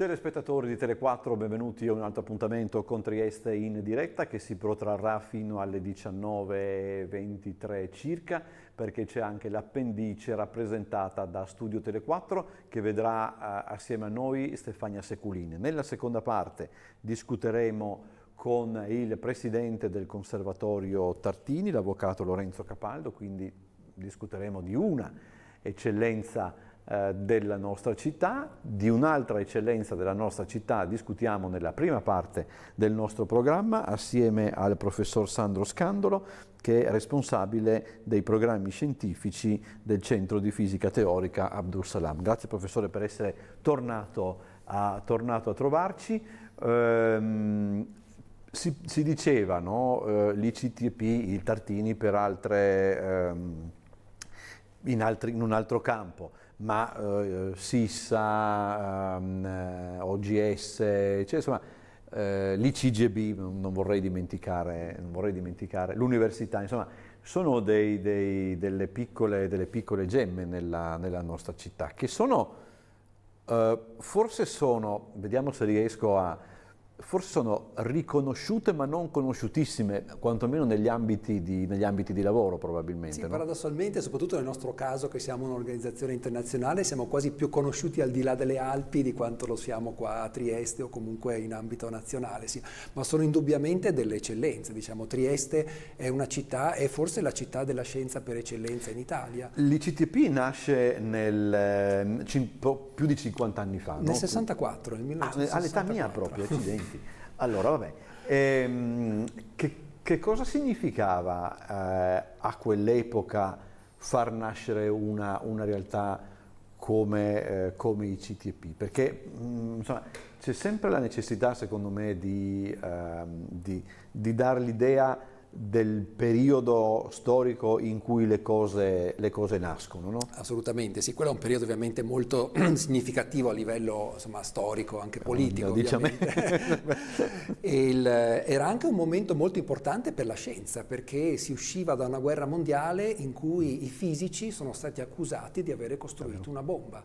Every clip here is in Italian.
Telespettatori di Tele4, benvenuti a un altro appuntamento con Trieste in diretta che si protrarrà fino alle 19.23 circa perché c'è anche l'appendice rappresentata da Studio Tele4 che vedrà eh, assieme a noi Stefania Seculin. Nella seconda parte discuteremo con il presidente del Conservatorio Tartini, l'avvocato Lorenzo Capaldo, quindi discuteremo di una eccellenza eh, della nostra città, di un'altra eccellenza della nostra città discutiamo nella prima parte del nostro programma assieme al professor Sandro Scandolo che è responsabile dei programmi scientifici del Centro di Fisica Teorica Abdul Salam. Grazie professore per essere tornato a, tornato a trovarci. Ehm, si, si, diceva no, eh, l'ICTP, il Tartini per altre, ehm, in, altri, in, un altro campo ma eh, Sissa, ehm, eh, OGS, cioè, insomma, eh, l'ICGB, non vorrei dimenticare, dimenticare l'università, insomma, sono dei, dei, delle, piccole, delle, piccole, gemme nella, nella, nostra città, che sono, eh, forse sono, vediamo se riesco a, forse sono riconosciute ma non conosciutissime, quantomeno negli ambiti di, negli ambiti di lavoro probabilmente. Sì, no? paradossalmente, soprattutto nel nostro caso che siamo un'organizzazione internazionale, siamo quasi più conosciuti al di là delle Alpi di quanto lo siamo qua a Trieste o comunque in ambito nazionale, sì. ma sono indubbiamente delle eccellenze, diciamo Trieste è una città, è forse la città della scienza per eccellenza in Italia. L'ICTP nasce nel, eh, più di 50 anni fa, Nel no? 64, nel 1964. Ah, eh, all'età mia proprio, accidenti. Schifi. Allora, vabbè. Ehm, che, che, cosa significava eh, a quell'epoca far nascere una, una realtà come, eh, come, i CTP? Perché mm, c'è sempre la necessità, secondo me, di, eh, di, di dar l'idea del periodo storico in cui le cose, le cose nascono. No? Assolutamente, sì, quello è un periodo ovviamente molto significativo a livello insomma, storico, anche eh, politico. Il, era anche un momento molto importante per la scienza, perché si usciva da una guerra mondiale in cui i fisici sono stati accusati di avere costruito una bomba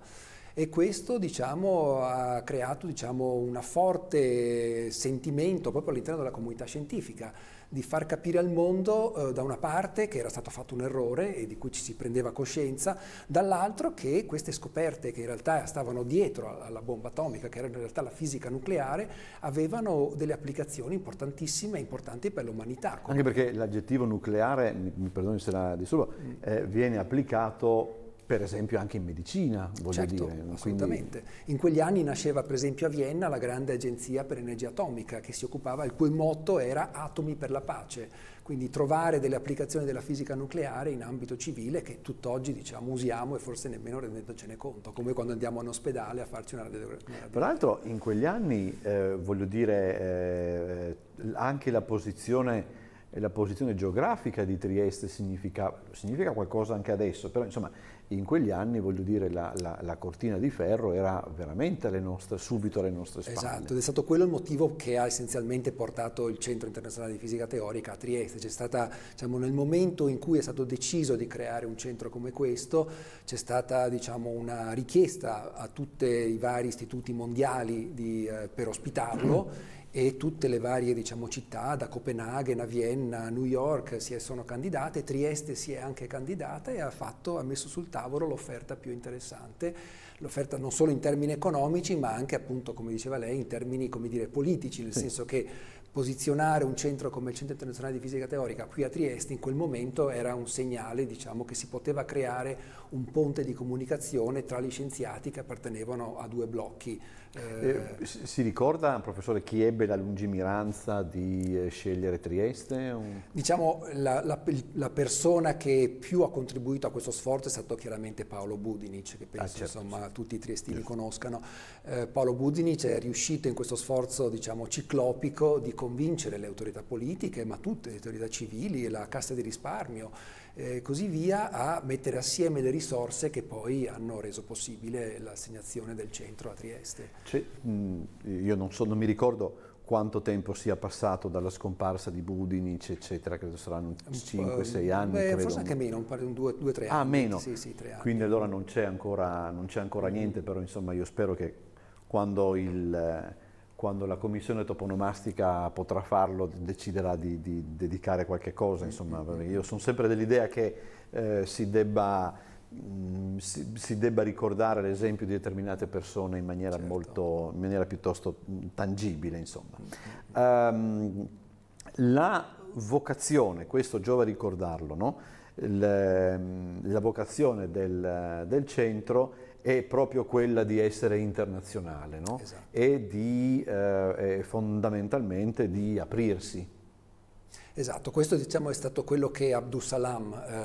e questo diciamo, ha creato diciamo, un forte sentimento proprio all'interno della comunità scientifica di far capire al mondo eh, da una parte che era stato fatto un errore e di cui ci si prendeva coscienza, dall'altro che queste scoperte che in realtà stavano dietro alla bomba atomica, che era in realtà la fisica nucleare, avevano delle applicazioni importantissime e importanti per l'umanità. Anche perché l'aggettivo nucleare, mi perdoni se la disturbo, mm. eh, viene applicato per esempio anche in medicina, voglio certo, dire. Assolutamente. Quindi... In quegli anni nasceva per esempio a Vienna la grande agenzia per energia atomica che si occupava, il cui motto era Atomi per la pace, quindi trovare delle applicazioni della fisica nucleare in ambito civile che tutt'oggi diciamo, usiamo e forse nemmeno rendendocene conto, come quando andiamo in ospedale a farci una radiografia. l'altro in quegli anni, eh, voglio dire, eh, anche la posizione la posizione geografica di Trieste significa, significa, qualcosa anche adesso, però insomma in quegli anni, voglio dire, la, la, la cortina di ferro era veramente alle nostre, subito alle nostre spalle. Esatto, ed è stato quello il motivo che ha essenzialmente portato il Centro Internazionale di Fisica Teorica a Trieste. C'è stata, diciamo, nel momento in cui è stato deciso di creare un centro come questo, c'è stata, diciamo, una richiesta a tutti i vari istituti mondiali di, eh, per ospitarlo e tutte le varie diciamo, città, da Copenaghen a Vienna a New York, si è, sono candidate, Trieste si è anche candidata e ha, fatto, ha messo sul tavolo l'offerta più interessante, l'offerta non solo in termini economici ma anche appunto, come diceva lei, in termini dire, politici, nel sì. senso che posizionare un centro come il Centro Internazionale di Fisica Teorica qui a Trieste in quel momento era un segnale diciamo, che si poteva creare un ponte di comunicazione tra gli scienziati che appartenevano a due blocchi eh, eh si ricorda, professore, chi ebbe la lungimiranza di eh, scegliere Trieste? Diciamo la, la, la persona che più ha contribuito a questo sforzo è stato chiaramente Paolo Budinic, che penso ah, certo. insomma, tutti i triestini certo. conoscano. Eh, Paolo Budinic è riuscito in questo sforzo diciamo, ciclopico di convincere le autorità politiche, ma tutte le autorità civili, e la Cassa di risparmio, e così via, a mettere assieme le risorse che poi hanno reso possibile l'assegnazione del centro a Trieste. Cioè, io non, so, non mi ricordo quanto tempo sia passato dalla scomparsa di Budinic, eccetera, credo saranno 5-6 anni. Beh, credo. Forse anche meno, un 2-3 ah, anni. Ah, meno? Sì, sì, anni. Quindi allora non c'è ancora, ancora, niente, però insomma io spero che quando il quando la commissione toponomastica potrà farlo, deciderà di, di dedicare qualche cosa, insomma, io sono sempre dell'idea che eh, si, debba, mh, mm, si, si, debba, ricordare l'esempio di determinate persone in maniera, certo. molto, in maniera piuttosto mm, tangibile, um, la vocazione, questo giova a ricordarlo, no? la, ehm, la vocazione del, del centro è proprio quella di essere internazionale no? esatto. e di, eh, fondamentalmente di aprirsi. Esatto, questo diciamo, è stato quello che Abdus Salam eh,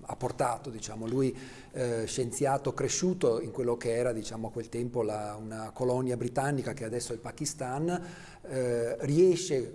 ha portato. Diciamo. Lui eh, scienziato cresciuto in quello che era diciamo, a quel tempo la, una colonia britannica che adesso è il Pakistan, eh, riesce, eh,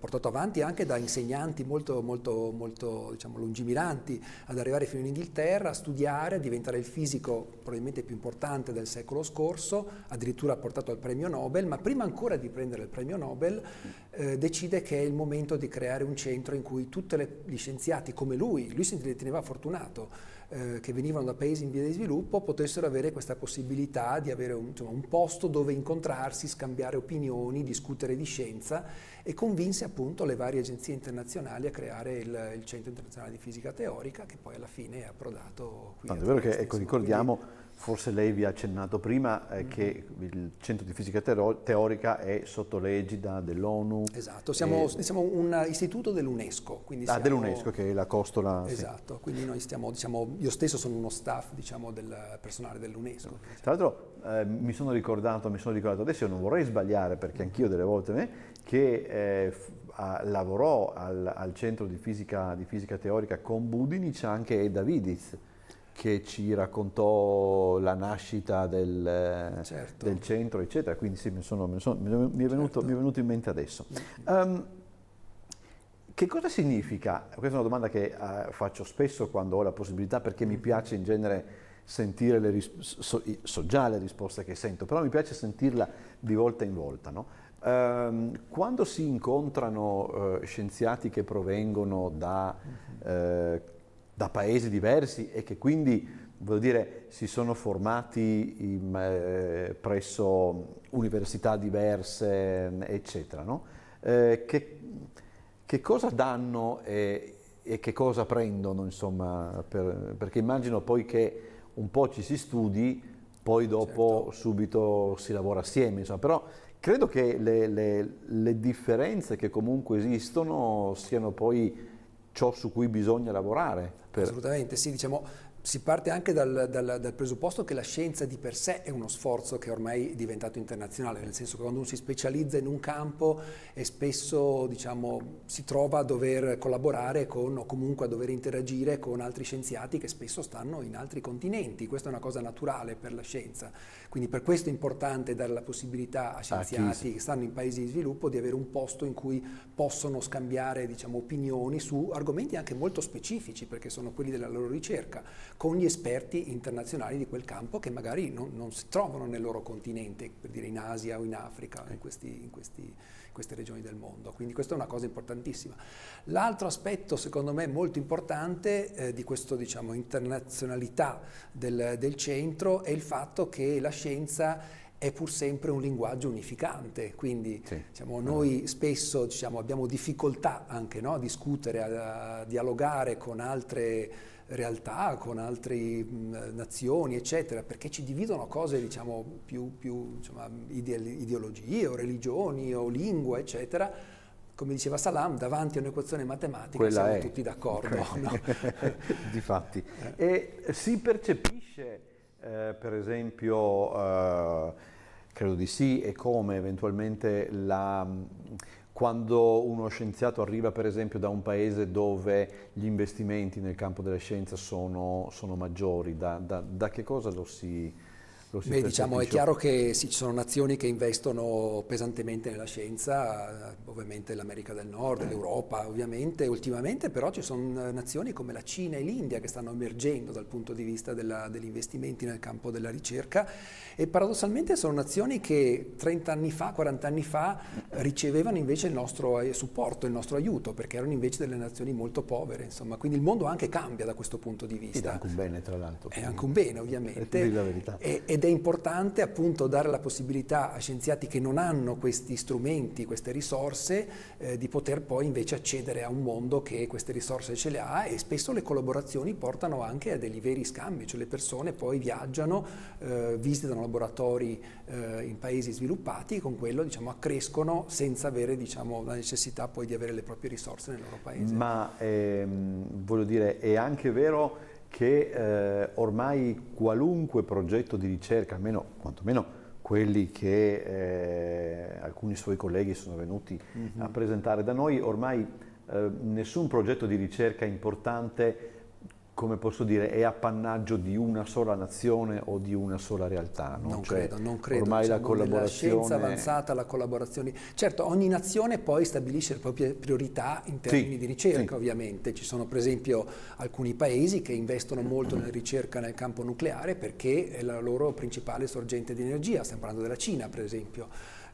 portato avanti anche da insegnanti molto, molto, molto diciamo, lungimiranti, ad arrivare fino in Inghilterra, a studiare, a diventare il fisico probabilmente più importante del secolo scorso, addirittura portato al premio Nobel, ma prima ancora di prendere il premio Nobel eh, decide che è il momento di creare un centro in cui tutti gli scienziati come lui, lui si riteneva fortunato, eh, che venivano da paesi in via di sviluppo potessero avere questa possibilità di avere un, insomma, un posto dove incontrarsi, scambiare opinioni, discutere di scienza e convinse appunto le varie agenzie internazionali a creare il, il Centro Internazionale di Fisica Teorica che poi alla fine è approdato qui. Tanto è vero che, ecco, ricordiamo... Quindi, Forse lei vi ha accennato prima eh, mm -hmm. che il centro di fisica teorica è sotto l'egida dell'ONU. Esatto, siamo, e... siamo, un istituto dell'UNESCO. Ah, dell'UNESCO che è la costola. Esatto, sì. quindi noi stiamo, diciamo, io stesso sono uno staff diciamo, del personale dell'UNESCO. Sì. Tra l'altro eh, mi sono ricordato, mi sono ricordato, adesso io non vorrei sbagliare perché mm. anch'io delle volte me, eh, che eh, a, lavorò al, al, centro di fisica, di fisica teorica con Budinic anche Davidiz che ci raccontò la nascita del, certo. del centro, eccetera. Quindi sì, mi, sono, mi, sono, mi, è venuto, certo. mi, è venuto, in mente adesso. Um, che cosa significa? Questa è una domanda che uh, faccio spesso quando ho la possibilità, perché mi mm. piace in genere sentire le risposte, so, so, già le risposte che sento, però mi piace sentirla di volta in volta. No? Um, quando si incontrano uh, scienziati che provengono da uh, da paesi diversi e che quindi voglio dire, si sono formati in, eh, presso università diverse, eccetera. No? Eh, che, che, cosa danno e, e, che cosa prendono, insomma, per, perché immagino poi che un po' ci si studi, poi dopo certo. subito si lavora assieme, insomma, però credo che le, le, le differenze che comunque esistono siano poi ciò su cui bisogna lavorare. Per... Assolutamente, sì, diciamo si parte anche dal, dal, dal, presupposto che la scienza di per sé è uno sforzo che ormai è diventato internazionale, nel senso che quando uno si specializza in un campo e spesso diciamo, si trova a dover collaborare con o comunque a dover interagire con altri scienziati che spesso stanno in altri continenti, questa è una cosa naturale per la scienza, quindi per questo è importante dare la possibilità a ah, scienziati ah, che stanno in paesi di sviluppo di avere un posto in cui possono scambiare diciamo, opinioni su argomenti anche molto specifici perché sono quelli della loro ricerca con gli esperti internazionali di quel campo che magari non, non si trovano nel loro continente, per dire in Asia o in Africa, in, questi, in, questi, in queste regioni del mondo. Quindi questa è una cosa importantissima. L'altro aspetto secondo me molto importante eh, di questa diciamo, internazionalità del, del centro è il fatto che la scienza è pur sempre un linguaggio unificante, quindi sì. diciamo, noi spesso diciamo, abbiamo difficoltà anche no, a discutere, a, a dialogare con altre realtà, con altre mm, nazioni, eccetera, perché ci dividono cose, diciamo, più, più insomma, ideologie o religioni o lingua, eccetera. Come diceva Salam, davanti a un'equazione matematica Quella siamo è. tutti d'accordo. No? Difatti. Eh. E si percepisce, eh, per esempio, eh, credo di sì, e come eventualmente la quando uno scienziato arriva per esempio da un paese dove gli investimenti nel campo della scienza sono, sono maggiori, da, da, da, che cosa lo si, Beh, diciamo, è chiaro che sì, ci sono nazioni che investono pesantemente nella scienza, ovviamente l'America del Nord, eh. l'Europa ovviamente, ultimamente però ci sono eh, nazioni come la Cina e l'India che stanno emergendo dal punto di vista della, degli investimenti nel campo della ricerca e paradossalmente sono nazioni che 30 anni fa, 40 anni fa ricevevano invece il nostro eh, supporto, il nostro aiuto, perché erano invece delle nazioni molto povere, insomma, quindi il mondo anche cambia da questo punto di vista. Ed è anche un bene tra l'altro. È anche un bene ovviamente. È la verità. ed è importante appunto dare la possibilità a scienziati che non hanno questi strumenti, queste risorse, eh, di poter poi invece accedere a un mondo che queste risorse ce le ha e spesso le collaborazioni portano anche a degli veri scambi, cioè le persone poi viaggiano, eh, visitano laboratori eh, in paesi sviluppati e con quello diciamo, accrescono senza avere diciamo, la necessità poi di avere le proprie risorse nel loro paese. Ma ehm, voglio dire, è anche vero che eh, ormai qualunque progetto di ricerca, almeno quantomeno quelli che eh, alcuni suoi colleghi sono venuti mm -hmm. a presentare da noi, ormai eh, nessun progetto di ricerca importante come posso dire, è appannaggio di una sola nazione o di una sola realtà. No? Non cioè, credo, non credo. Ormai diciamo, la collaborazione... Nella scienza avanzata, la collaborazione... Certo, ogni nazione poi stabilisce le proprie priorità in termini sì, di ricerca, sì. ovviamente. Ci sono per esempio alcuni paesi che investono molto nella ricerca nel campo nucleare perché è la loro principale sorgente di energia, stiamo parlando della Cina per esempio.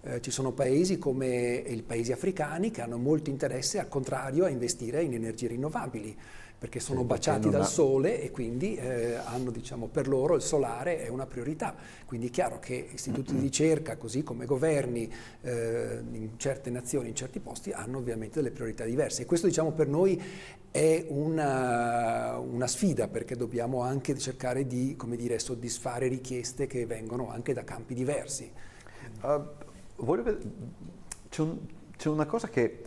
Eh, ci sono paesi come i paesi africani che hanno molto interesse al contrario a investire in energie rinnovabili perché sono sì, baciati dal ha... sole e quindi eh, hanno, diciamo, per loro il solare è una priorità. Quindi è chiaro che istituti mm-hmm. di ricerca, così come governi eh, in certe nazioni, in certi posti, hanno ovviamente delle priorità diverse. E questo diciamo, per noi è una, una sfida perché dobbiamo anche cercare di dire, soddisfare richieste che vengono anche da campi diversi. Uh, volevo... c'è, un, c'è una cosa che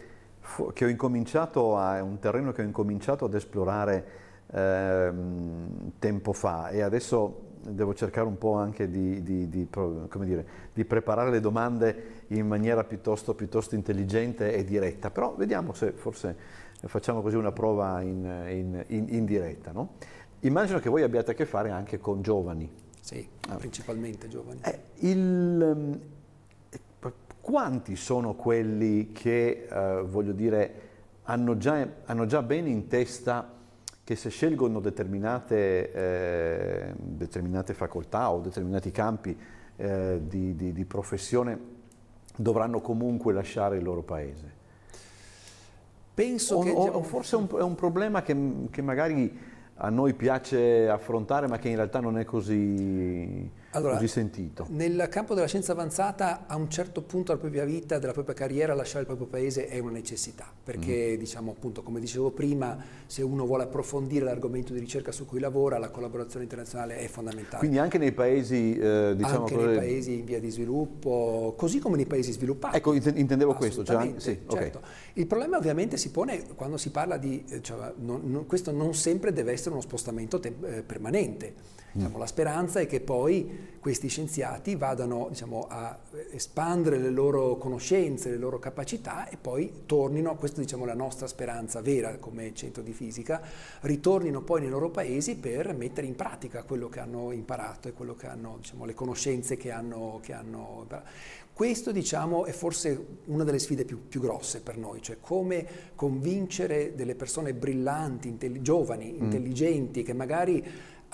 che ho incominciato a, un terreno che ho incominciato ad esplorare eh, tempo fa e adesso devo cercare un po' anche di, di, di, dire, di preparare le domande in maniera piuttosto, piuttosto, intelligente e diretta, però vediamo se forse facciamo così una prova in, in, in, in diretta. No? Immagino che voi abbiate a che fare anche con giovani. Sì, ah. principalmente giovani. Eh, il, ehm, quanti sono quelli che, eh, voglio dire, hanno già, hanno già, bene in testa che se scelgono determinate, eh, determinate facoltà o determinati campi eh, di, di, di professione dovranno comunque lasciare il loro paese? Penso o, che... O, forse è un, è un problema che, che, magari a noi piace affrontare, ma che in realtà non è così allora, risentito. Nel campo della scienza avanzata, a un certo punto della propria vita, della propria carriera, lasciare il proprio paese è una necessità, perché mm. diciamo appunto, come dicevo prima, se uno vuole approfondire l'argomento di ricerca su cui lavora, la collaborazione internazionale è fondamentale. Quindi anche nei paesi, eh, diciamo anche cose... nei paesi in via di sviluppo, così come nei paesi sviluppati. Ecco, intendevo questo, cioè, sì, certo. okay. Il problema ovviamente si pone quando si parla di eh, cioè, non, non, questo non sempre deve essere uno spostamento te- eh, permanente Diciamo, la speranza è che poi questi scienziati vadano diciamo, a espandere le loro conoscenze, le loro capacità e poi tornino, questa diciamo, è diciamo, la nostra speranza vera come centro di fisica, ritornino poi nei loro paesi per mettere in pratica quello che hanno imparato e che hanno, diciamo, le conoscenze che hanno, che hanno imparato. Questo diciamo, è forse una delle sfide più, più, grosse per noi, cioè come convincere delle persone brillanti, intelli giovani, mm. intelligenti, che magari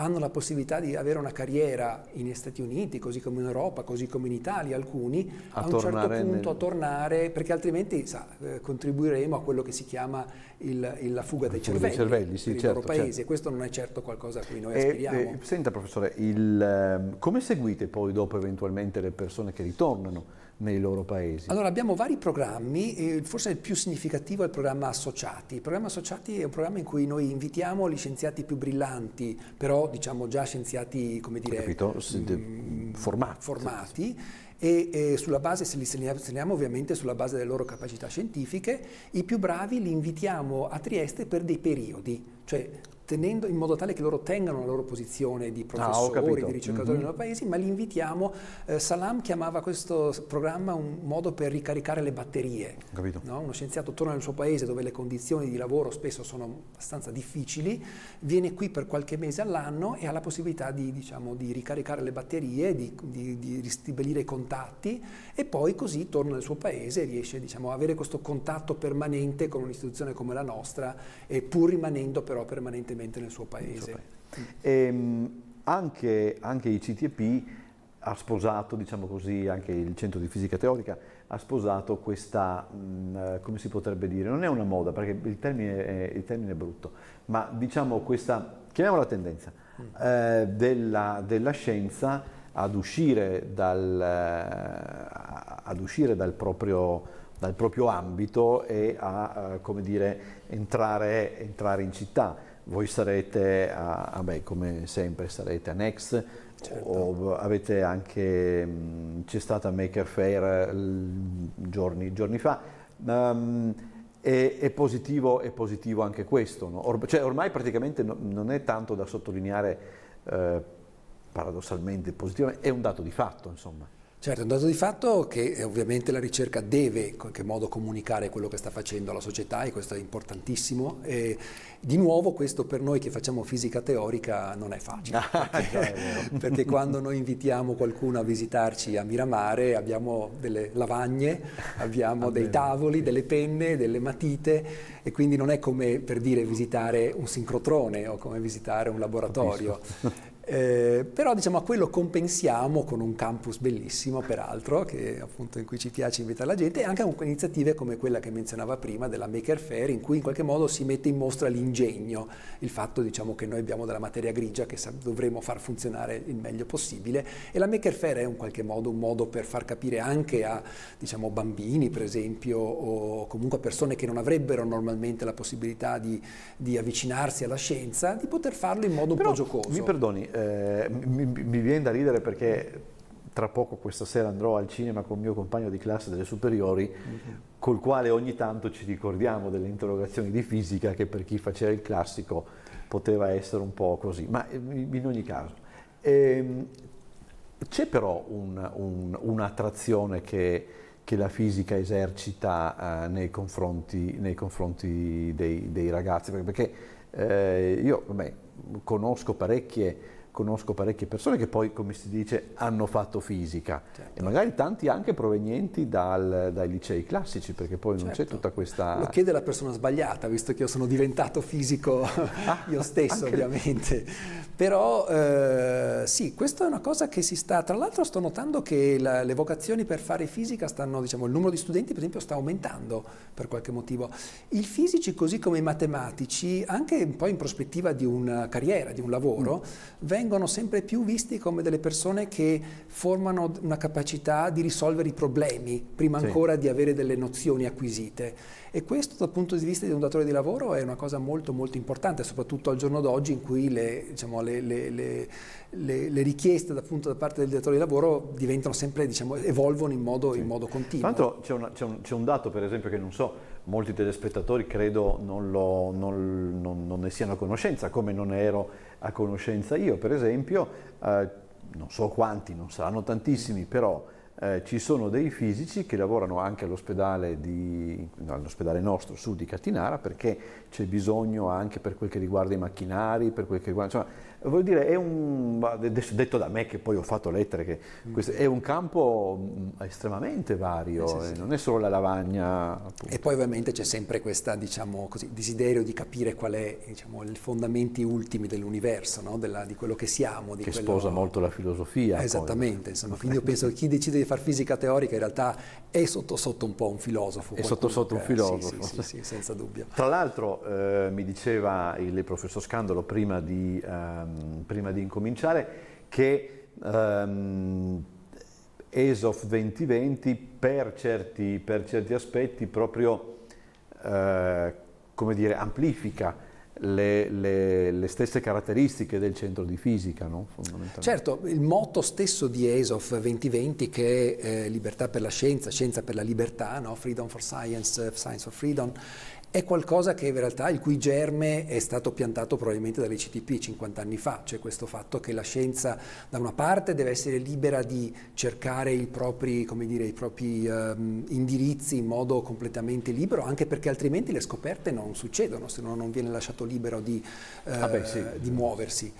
hanno la possibilità di avere una carriera negli Stati Uniti, così come in Europa, così come in Italia, alcuni, a, a un certo punto nel... a tornare, perché altrimenti sa, eh, contribuiremo a quello che si chiama il, il, la fuga dei cervelli, dei cervelli sì, per certo, il loro certo, paese. Certo. Questo non è certo qualcosa a cui noi e, aspiriamo. E, senta professore, il, ehm, come seguite poi dopo eventualmente le persone che ritornano? nei loro paesi? Allora abbiamo vari programmi, forse il più significativo è il programma Associati. Il programma Associati è un programma in cui noi invitiamo gli scienziati più brillanti, però diciamo già scienziati come dire... Capito? Mh, mm, formati. formati e, e, sulla base, se li selezioniamo ovviamente sulla base delle loro capacità scientifiche, i più bravi li invitiamo a Trieste per dei periodi, cioè tenendo, in modo tale che loro tengano la loro posizione di ah, professori, ah, di ricercatori mm-hmm. nei loro paesi, ma li invitiamo. Eh, Salam chiamava questo programma un modo per ricaricare le batterie. No? Uno scienziato torna nel suo paese dove le condizioni di lavoro spesso sono abbastanza difficili, viene qui per qualche mese all'anno e ha la possibilità di, diciamo, di ricaricare le batterie, di, di, di ristabilire i contatti e poi così torna nel suo paese e riesce diciamo, a avere questo contatto permanente con un'istituzione come la nostra, eh, pur rimanendo però permanentemente direttamente nel suo paese. E, ehm, anche, anche i CTP ha sposato, diciamo così, anche il centro di fisica teorica ha sposato questa, mh, mm, eh, come si potrebbe dire, non è una moda perché il termine è, il termine è brutto, ma diciamo questa, chiamiamola tendenza, mm. eh, della, della, scienza ad uscire dal, eh, ad uscire dal proprio dal proprio ambito e a, eh, come dire, entrare, entrare in città voi sarete, a, a beh, come sempre, sarete a Next, Certo. avete anche, c'è stata Maker Fair giorni, giorni fa, um, è, è, positivo, è, positivo, anche questo, no? Or, cioè, ormai praticamente no, non è tanto da sottolineare eh, paradossalmente positivamente, è un dato di fatto insomma. Certo, è un dato di fatto che eh, ovviamente la ricerca deve in qualche modo comunicare quello che sta facendo alla società e questo è importantissimo. E di nuovo questo per noi che facciamo fisica teorica non è facile, ah, perché, perché quando noi invitiamo qualcuno a visitarci a Miramare abbiamo delle lavagne, abbiamo ah, dei tavoli, delle penne, delle matite e quindi non è come per dire visitare un sincrotrone o come visitare un laboratorio. Eh, però diciamo a quello compensiamo con un campus bellissimo peraltro che appunto in cui ci piace invitare la gente e anche con iniziative come quella che menzionava prima della Maker Fair in cui in qualche modo si mette in mostra l'ingegno il fatto diciamo che noi abbiamo della materia grigia che dovremo far funzionare il meglio possibile e la Maker Fair è in qualche modo un modo per far capire anche a diciamo bambini per esempio o comunque a persone che non avrebbero normalmente la possibilità di, di avvicinarsi alla scienza di poter farlo in modo però, un po' giocoso mi perdoni mi, mi viene da ridere perché tra poco questa sera andrò al cinema con il mio compagno di classe delle superiori, mm-hmm. col quale ogni tanto ci ricordiamo delle interrogazioni di fisica che per chi faceva il classico poteva essere un po' così, ma eh, in ogni caso. Ehm, c'è però un, un, un'attrazione che, che, la fisica esercita eh, nei confronti, nei confronti dei, dei, ragazzi, perché, perché eh, io vabbè, conosco parecchie conosco parecchie persone che poi, come si dice, hanno fatto fisica certo. e magari tanti anche provenienti dal, dai licei classici, perché poi certo. non c'è certo. tutta questa... Lo chiede la persona sbagliata, visto che io sono diventato fisico ah, io stesso, ovviamente. Però eh, sì, questa è una cosa che si sta... Tra l'altro sto notando che la, le vocazioni per fare fisica stanno, diciamo, il numero di studenti per esempio sta aumentando per qualche motivo. I fisici, così come i matematici, anche un po' in prospettiva di una carriera, di un lavoro, mm vengono sempre più visti come delle persone che formano una capacità di risolvere i problemi prima sì. ancora di avere delle nozioni acquisite. E questo dal punto di vista di un datore di lavoro è una cosa molto molto importante, soprattutto al giorno d'oggi in cui le, diciamo, le, le, le richieste appunto, da parte del datore di lavoro diventano sempre, diciamo, evolvono in modo, sì. in modo continuo. Tra l'altro c'è un, un dato per esempio che non so, molti telespettatori credo non, lo, non, non, non, ne siano a conoscenza, come non ero a conoscenza io. Per esempio, eh, non so quanti, non saranno tantissimi, però eh, ci sono dei fisici che lavorano anche all'ospedale, all nostro su di Catinara perché c'è bisogno anche per quel che riguarda i macchinari, per quel che riguarda... Insomma, Vuol dire, è un, detto da me che poi ho fatto lettere, che questo, è un campo mm, estremamente vario, sì, sì, eh, non è solo la lavagna. Appunto. E poi ovviamente c'è sempre questo diciamo desiderio di capire qual è diciamo, i fondamenti ultimi dell'universo, no? Della, di quello che siamo. che quello... sposa molto la filosofia. Eh, esattamente, insomma, quindi io penso che chi decide di fare fisica teorica in realtà è sotto sotto un po' un filosofo. È sotto sotto un filosofo. Sì, sì, senza dubbio. Tra l'altro eh, mi diceva il professor Scandalo prima di... Eh, Ehm, prima di incominciare, che ehm, ESOF 2020 per certi, per certi aspetti proprio eh, dire, amplifica le, le, le, stesse caratteristiche del centro di fisica, no? Certo, il motto stesso di ESOF 2020 che è eh, libertà per la scienza, scienza per la libertà, no? freedom for science, eh, science for freedom, è qualcosa che in realtà il cui germe è stato piantato probabilmente dall'ECTP 50 anni fa, cioè questo fatto che la scienza da una parte deve essere libera di cercare i propri, dire, i propri um, indirizzi in modo completamente libero, anche perché altrimenti le scoperte non succedono se no non viene lasciato libero di, uh, ah beh, sì. di muoversi.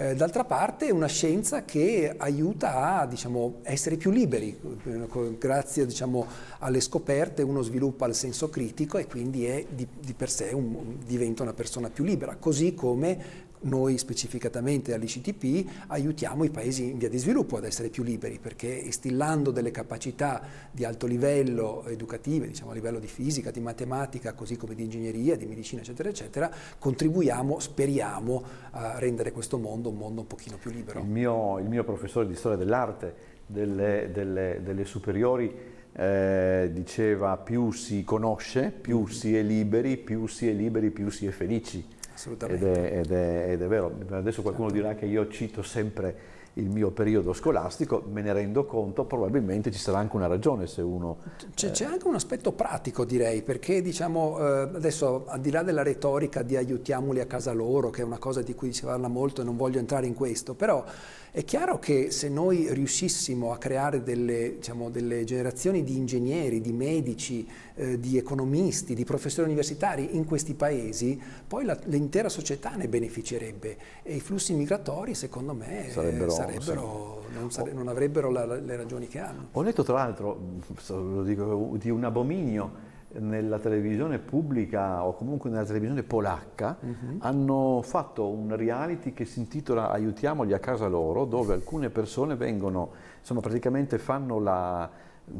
Eh, d'altra parte è una scienza che aiuta a diciamo, essere più liberi, eh, grazie diciamo, alle scoperte uno sviluppa il senso critico e quindi è, di, di, per sé un, diventa una persona più libera, così come noi specificatamente all'ICTP aiutiamo i paesi in via di sviluppo ad essere più liberi perché instillando delle capacità di alto livello educative, diciamo a livello di fisica, di matematica, così come di ingegneria, di medicina, eccetera, eccetera, contribuiamo, speriamo, a rendere questo mondo un mondo un pochino più libero. Il mio, il mio professore di storia dell'arte delle, delle, delle superiori eh, diceva più si conosce, più mm-hmm. si è liberi, più si è liberi, più si è felici. Assolutamente. Ed è, ed, è, ed è, vero, adesso qualcuno dirà che io cito sempre il mio periodo scolastico, me ne rendo conto, probabilmente ci sarà anche una ragione se uno... C'è, eh... anche un aspetto pratico direi, perché diciamo eh, adesso al di là della retorica di aiutiamoli a casa loro, che è una cosa di cui si parla molto e non voglio entrare in questo, però è chiaro che se noi riuscissimo a creare delle, diciamo, delle generazioni di ingegneri, di medici, eh, di economisti, di professori universitari in questi paesi, poi la, l'intera società ne beneficerebbe e i flussi migratori, secondo me, sarebbero, sarebbero, sì. non, sare, oh. non, avrebbero la, la, le ragioni che hanno. Ho letto tra l'altro, lo dico, di un abominio nella televisione pubblica o comunque nella televisione polacca uh-huh. hanno fatto un reality che si intitola Aiutiamoli a casa loro dove alcune persone vengono, insomma praticamente fanno la,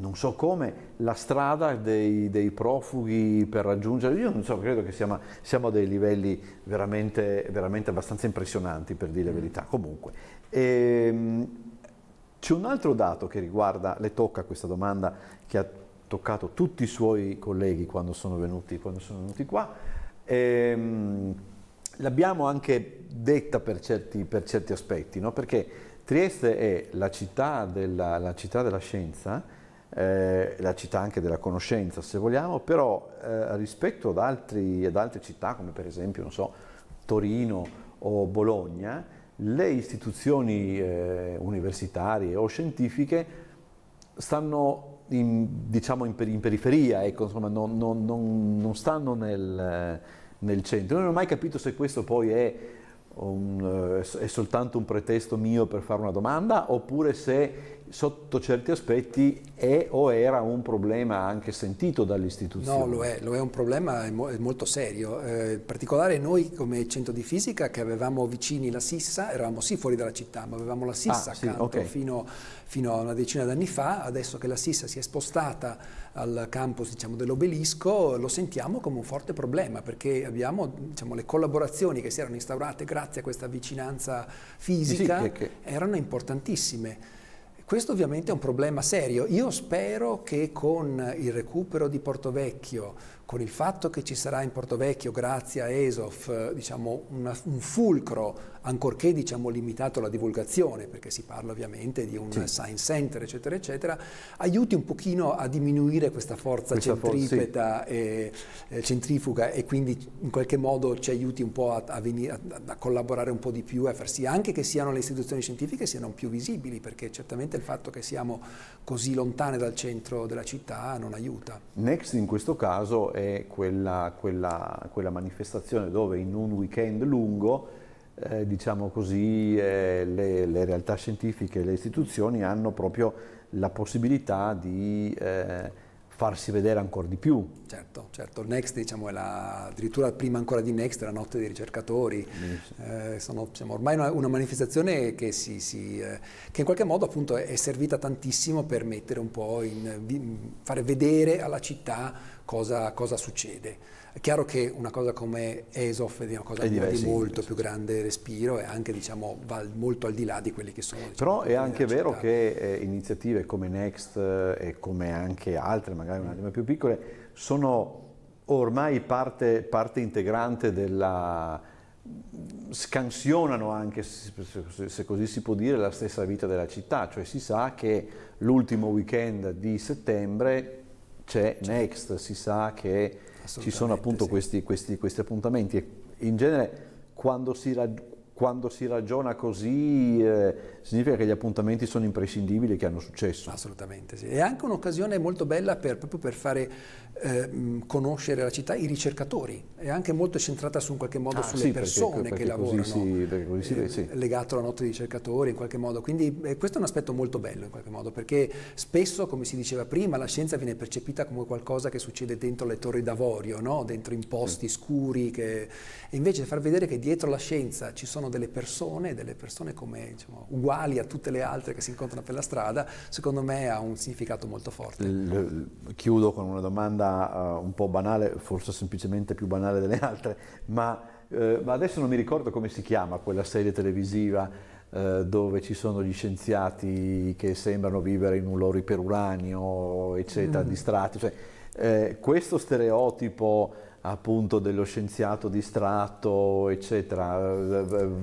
non so come, la strada dei, dei, profughi per raggiungere, io non so, credo che siamo, siamo a dei livelli veramente, veramente abbastanza impressionanti per dire la mm. verità, comunque. Ehm, c'è un altro dato che riguarda, le tocca questa domanda che ha toccato tutti i suoi colleghi quando sono venuti, quando sono venuti qua. Ehm, l'abbiamo anche detta per certi, per certi aspetti, no? perché Trieste è la città della, la città della scienza, eh, la città anche della conoscenza se vogliamo, però eh, rispetto ad, altri, ad, altre città come per esempio so, Torino o Bologna, le istituzioni eh, universitarie o scientifiche stanno in, diciamo in, in periferia, ecco, insomma, non, non, non, non stanno nel, nel centro. Non ho mai capito se questo poi è un, eh, è soltanto un pretesto mio per fare una domanda oppure se sotto certi aspetti è o era un problema anche sentito dall'istituzione. No, lo è, lo è un problema è mo è molto serio, eh, in particolare noi come centro di fisica che avevamo vicini la Sissa, eravamo sì fuori dalla città, ma avevamo la Sissa ah, accanto sì, okay. fino, fino a una decina d'anni fa, adesso che la Sissa si è spostata al campus diciamo, dell'obelisco lo sentiamo come un forte problema perché abbiamo diciamo, le collaborazioni che si erano instaurate grazie a questa vicinanza fisica sì, che... erano importantissime. Questo ovviamente è un problema serio. Io spero che con il recupero di Porto Vecchio, con il fatto che ci sarà in Porto Vecchio, grazie a ESOF, eh, diciamo una, un fulcro ancorché diciamo, limitato alla divulgazione, perché si parla ovviamente di un sì. science center, eccetera, eccetera, aiuti un pochino a diminuire questa forza questa centripeta for- sì. e, e eh, centrifuga e quindi in qualche modo ci aiuti un po' a, a, venire, a, a collaborare un po' di più e a far sì anche che siano le istituzioni scientifiche siano più visibili, perché certamente il fatto che siamo così lontane dal centro della città non aiuta. Next in questo caso è quella, quella, quella manifestazione dove in un weekend lungo eh, diciamo così, eh, le, le, realtà scientifiche, le istituzioni hanno proprio la possibilità di eh, farsi vedere ancora di più. Certo, certo. Next diciamo, è la, addirittura prima ancora di Next, la notte dei ricercatori, eh, sono, siamo ormai una, una manifestazione che, si, si, eh, che, in qualche modo appunto è, servita tantissimo per mettere un po' in, in fare vedere alla città cosa, cosa succede. È chiaro che una cosa come ESOF è una cosa è diverso, di molto più grande respiro e anche diciamo, va molto al di là di quelli che sono. Diciamo, Però è anche vero che eh, iniziative come Next eh, e come anche altre, magari un attimo mm. più piccole, sono ormai parte, parte integrante della, scansionano anche, se così si può dire, la stessa vita della città, cioè si sa che l'ultimo weekend di settembre c'è Next, si sa che ci sono appunto sì. questi, questi, questi appuntamenti e in genere quando si, rag- quando si ragiona così eh, significa che gli appuntamenti sono imprescindibili e che hanno successo. Assolutamente sì. È anche un'occasione molto bella per, proprio per fare eh, conoscere la città i ricercatori. È anche molto centrata su, in qualche modo ah, sulle sì, persone perché, perché che lavorano. Si, perché si, eh, sì. Legato alla notte dei ricercatori in qualche modo. Quindi eh, questo è un aspetto molto bello in qualche modo perché spesso, come si diceva prima, la scienza viene percepita come qualcosa che succede dentro le torri d'avorio, no? dentro in posti sì. scuri. Che... E invece far vedere che dietro la scienza ci sono sono delle persone, delle persone come, diciamo, uguali a tutte le altre che si incontrano per la strada, secondo me ha un significato molto forte. Il, chiudo con una domanda uh, un po' banale, forse semplicemente più banale delle altre, ma, uh, ma adesso non mi ricordo come si chiama quella serie televisiva eh, dove ci sono gli scienziati che sembrano vivere in un loro iperuranio, eccetera, mm. distratti. Cioè, eh, questo stereotipo appunto dello scienziato distratto, eccetera,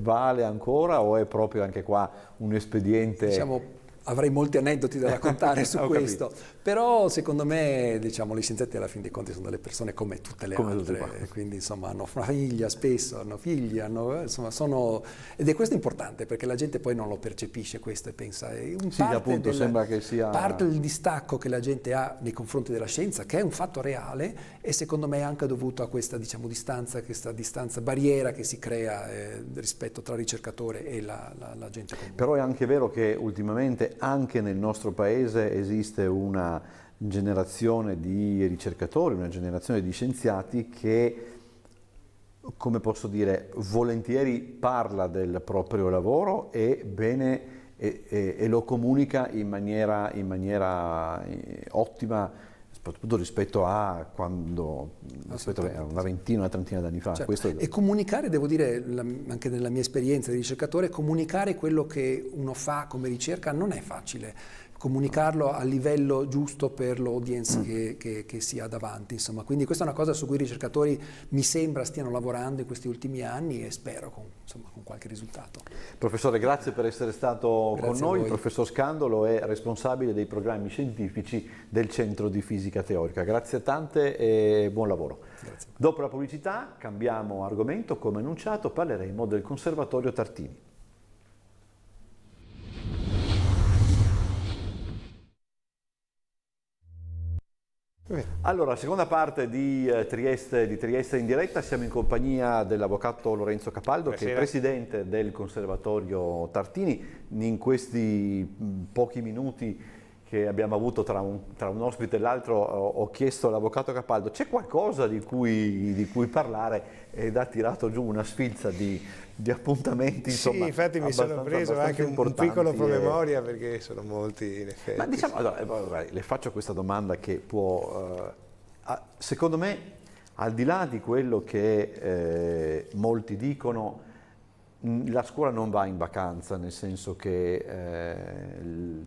vale ancora o è proprio anche qua un espediente? Diciamo, avrei molti aneddoti da raccontare su questo, capito. Però secondo me, diciamo, gli scienziati alla fin dei conti sono delle persone come tutte le come altre, quindi insomma hanno famiglia spesso, hanno figli, hanno, eh, insomma sono... Ed è questo importante perché la gente poi non lo percepisce questo e pensa... Eh, un sì, appunto del, sembra che sia... Parte del distacco che la gente ha nei confronti della scienza, che è un fatto reale e secondo me è anche dovuto a questa diciamo, distanza, questa distanza, barriera che si crea eh, rispetto tra ricercatore e la, la, la gente comune. Però è anche vero che ultimamente anche nel nostro paese esiste una generazione di ricercatori, una generazione di scienziati che come posso dire, volentieri parla del proprio lavoro e, bene, e, e, e lo comunica in maniera, in maniera, eh, ottima, soprattutto rispetto a quando, rispetto a una ventina, una trentina d'anni fa. Certo. È... E comunicare, devo dire, anche nella mia esperienza di ricercatore, comunicare quello che uno fa come ricerca non è facile comunicarlo a livello giusto per l'audience mm. che, che, che, si ha davanti. Insomma. Quindi questa è una cosa su cui i ricercatori mi sembra stiano lavorando in questi ultimi anni e spero con, insomma, con qualche risultato. Professore, grazie per essere stato grazie con noi. Il professor Scandolo è responsabile dei programmi scientifici del Centro di Fisica Teorica. Grazie tante e buon lavoro. Grazie. Dopo la pubblicità cambiamo argomento, come annunciato parleremo del Conservatorio Tartini. Allora, seconda parte di, eh, Trieste, di, Trieste, in diretta, siamo in compagnia dell'avvocato Lorenzo Capaldo Buonasera. che è presidente del Conservatorio Tartini. In questi mm, pochi minuti che abbiamo avuto tra un, tra un ospite e l'altro, ho, ho chiesto all'avvocato Capaldo, c'è qualcosa di cui, di cui, parlare ed ha tirato giù una sfilza di, di appuntamenti. Sì, infatti mi sono preso anche un, un piccolo eh. promemoria e... perché sono molti in effetti. Ma diciamo, allora, eh, le faccio questa domanda che può, uh, secondo me, al di là di quello che eh, molti dicono, la scuola non va in vacanza, nel senso che eh,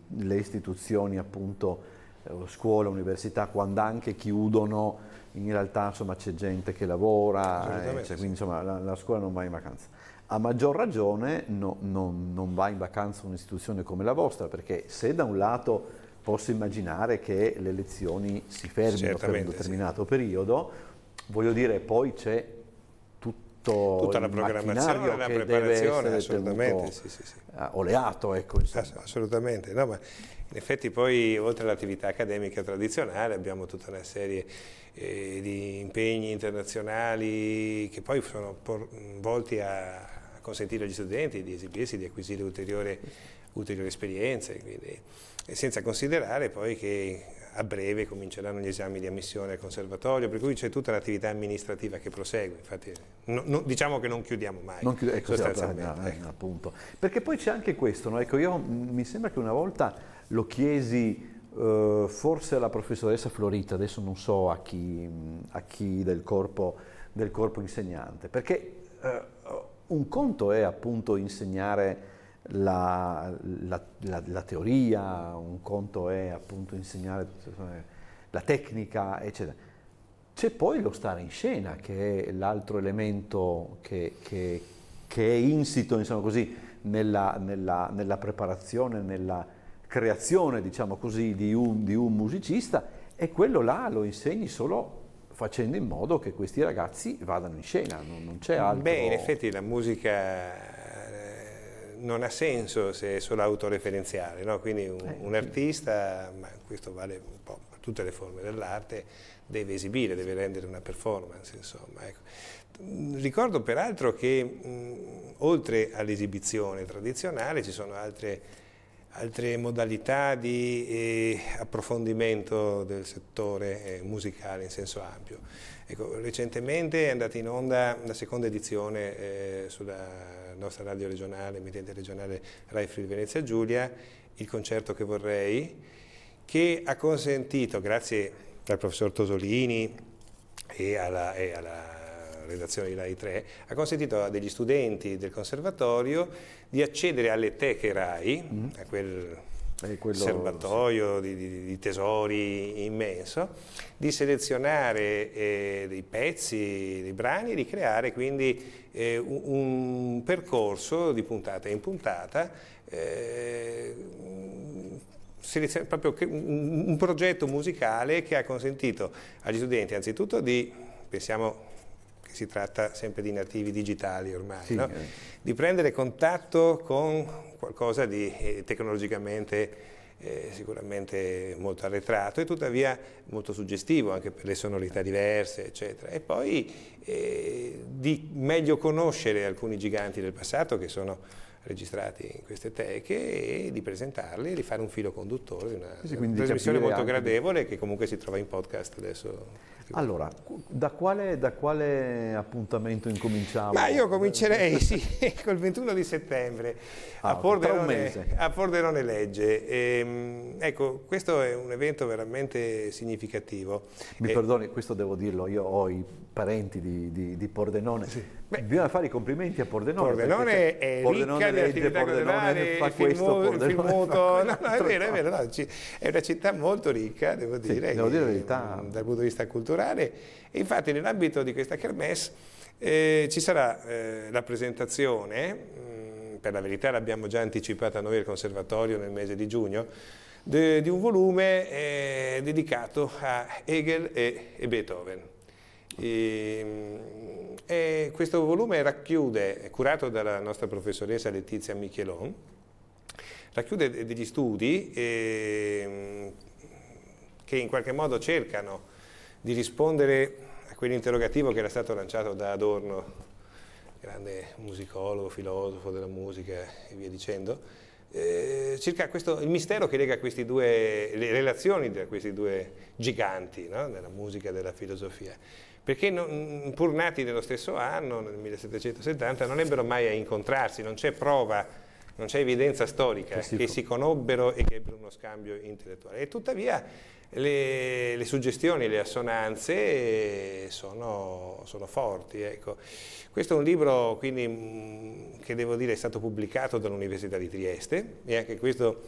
le istituzioni, appunto, eh, scuola, università, quando anche chiudono, in realtà c'è gente che lavora, eh, cioè, quindi insomma, la, la, scuola non va in vacanza. A maggior ragione no, no, non va in vacanza un'istituzione come la vostra, perché se da un lato posso immaginare che le lezioni si fermino per un determinato sì. periodo, voglio dire poi c'è tutto Tutta la programmazione, la preparazione, assolutamente. Sì, sì, sì. Oleato, ecco. assolutamente. No, ma in effetti poi, oltre all'attività accademica tradizionale, abbiamo tutta una serie eh, di impegni internazionali che poi sono volti a consentire agli studenti di esibirsi, di acquisire ulteriori esperienze. Quindi, senza considerare poi che a breve cominceranno gli esami di ammissione al conservatorio, per cui c'è tutta l'attività amministrativa che prosegue, infatti no, no, diciamo che non chiudiamo mai. Non chiudiamo, ecco, ah, sostanzialmente. Eh, ecco. Perché poi c'è anche questo, no? ecco, io, mm, mi sembra che una volta lo chiesi eh, forse alla professoressa Florita, adesso non so a chi, mm, a chi del, corpo, del, corpo, insegnante, perché eh, un conto è appunto insegnare la, la, la, la, teoria, un conto è appunto insegnare la tecnica, eccetera. C'è poi lo stare in scena, che è l'altro elemento che, che, che, è insito, diciamo così, nella, nella, nella, preparazione, nella creazione, diciamo così, di un, di un musicista, e quello là lo insegni solo facendo in modo che questi ragazzi vadano in scena, non, non c'è altro. Beh, in effetti la musica non ha senso se è solo autoreferenziale, no? quindi un, eh, un, artista, ma questo vale un po' per tutte le forme dell'arte, deve esibire, deve rendere una performance. Ecco. Ricordo peraltro che mh, oltre all'esibizione tradizionale ci sono altre altre modalità di eh, approfondimento del settore eh, musicale in senso ampio. Ecco, recentemente è andata in onda la seconda edizione eh, sulla nostra radio regionale, emittente regionale Rai Friuli Venezia Giulia, il concerto che vorrei, che ha consentito, grazie al professor Tosolini e alla, e alla redazione di Rai 3, ha consentito a degli studenti del conservatorio di accedere alle teche Rai, mm. a quel eh, quello... serbatoio di, di, di, tesori immenso, di selezionare eh, dei pezzi, dei brani e di creare quindi eh, un, un, percorso di puntata in puntata eh, proprio un progetto musicale che ha consentito agli studenti anzitutto di, pensiamo si tratta sempre di nativi digitali ormai, sì, no? eh. di prendere contatto con qualcosa di eh, tecnologicamente eh, sicuramente molto arretrato e tuttavia molto suggestivo anche per le sonorità diverse eccetera e poi eh, di meglio conoscere alcuni giganti del passato che sono registrati in queste teche e di presentarli e di fare un filo conduttore di una sì, trasmissione molto gradevole che comunque si trova in podcast adesso. Allora, da quale, da quale appuntamento incominciamo? Ma io comincerei sì, col 21 di settembre ah, a, Pordenone, Legge. E, ehm, ecco, questo è un evento veramente significativo. Mi e... Eh, perdoni, questo devo dirlo, io ho i parenti di, di, di Pordenone. Sì. Beh, Bisogna fare i complimenti a Pordenone. Pordenone è Pordenone le attività Pordenone fa il questo, il filmuto, no, no, è vero, è vero, no, è una città molto ricca, devo dire, sì, devo dire che, mm, dal punto di vista culturale, e infatti nell'ambito di questa kermesse eh, ci sarà eh, la presentazione, mh, mm, per la verità l'abbiamo già anticipata noi al Conservatorio nel mese di giugno, di un volume eh, dedicato a Hegel e, e Beethoven. Ehm, e, questo volume racchiude, curato dalla nostra professoressa Letizia Michelon, racchiude degli studi ehm, che in qualche modo cercano di rispondere a quell'interrogativo che era stato lanciato da Adorno, grande musicologo, filosofo della musica e via dicendo, eh, circa questo, il mistero che lega due, le relazioni tra questi due giganti, no? della musica e della filosofia perché non, mm, pur nati nello stesso anno, nel 1770, non ebbero mai a incontrarsi, non c'è prova, non c'è evidenza storica che si, che si conobbero e che ebbero uno scambio intellettuale. E tuttavia le, le suggestioni, le assonanze eh, sono, sono forti. Ecco. Questo è un libro quindi, mm, che devo dire è stato pubblicato dall'Università di Trieste e anche questo